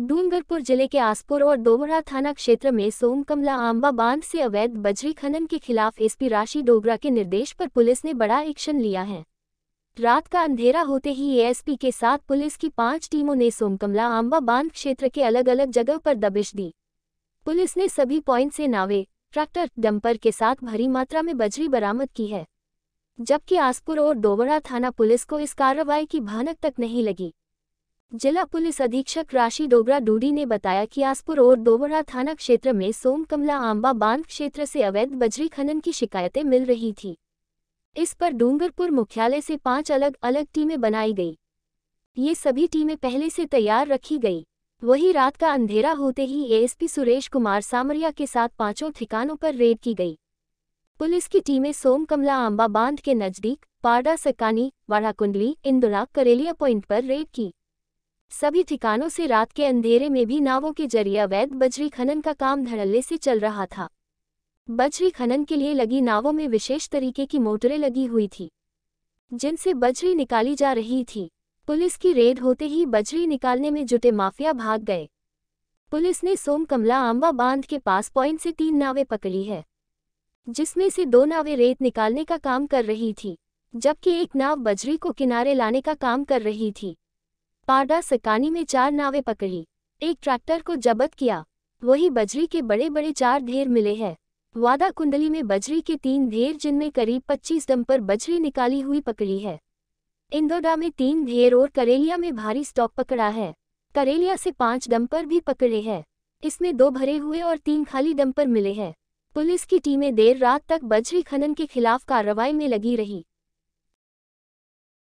डूंगरपुर जिले के आसपुर और डोमरा थाना क्षेत्र में सोमकमला आंबा बांध से अवैध बजरी खनन के खिलाफ एसपी राशि डोगरा के निर्देश पर पुलिस ने बड़ा एक्शन लिया है रात का अंधेरा होते ही एएसपी के साथ पुलिस की पांच टीमों ने सोमकमला आंबा बांध क्षेत्र के अलग अलग जगह पर दबिश दी पुलिस ने सभी पॉइंट से नावे ट्रैक्टर डंपर के साथ भारी मात्रा में बजरी बरामद की है जबकि आसपुर और डोबरा थाना पुलिस को इस कार्रवाई की भानक तक नहीं लगी जिला पुलिस अधीक्षक राशि डोगरा डूडी ने बताया कि आसपुर और दोबरा थाना क्षेत्र में सोम कमला आम्बा बांध क्षेत्र से अवैध बजरी खनन की शिकायतें मिल रही थी इस पर डूंगरपुर मुख्यालय से पांच अलग अलग टीमें बनाई गई ये सभी टीमें पहले से तैयार रखी गई वही रात का अंधेरा होते ही एएसपी सुरेश कुमार सामरिया के साथ पांचों ठिकानों पर रेड की गई पुलिस की टीमें सोम कमला आम्बा बांध के नजदीक पारडा सकानी वाढ़ाकुंडली इंदुरा करेलिया पॉइंट पर रेड की सभी ठिकानों से रात के अंधेरे में भी नावों के जरिए अवैध बजरी खनन का काम धड़ल्ले से चल रहा था बजरी खनन के लिए लगी नावों में विशेष तरीके की मोटरें लगी हुई थी जिनसे बजरी निकाली जा रही थी पुलिस की रेड होते ही बजरी निकालने में जुटे माफिया भाग गए पुलिस ने सोम कमला आंबा बांध के पास पॉइंट से तीन नावें पकड़ी है जिसमें से दो नावें रेत निकालने का काम कर रही थी जबकि एक नाव बजरी को किनारे लाने का काम कर रही थी पारडा सकानी में चार नावें पकड़ी एक ट्रैक्टर को जबत किया वही बजरी के बड़े बड़े चार ढेर मिले हैं वादा कुंडली में बजरी के तीन ढेर जिनमें करीब 25 दम पर बजरी निकाली हुई पकड़ी है इंदोडा में तीन ढेर और करेलिया में भारी स्टॉक पकड़ा है करेलिया से पांच डंपर भी पकड़े हैं इसमें दो भरे हुए और तीन खाली डंपर मिले हैं पुलिस की टीमें देर रात तक बजरी खनन के खिलाफ कार्रवाई में लगी रही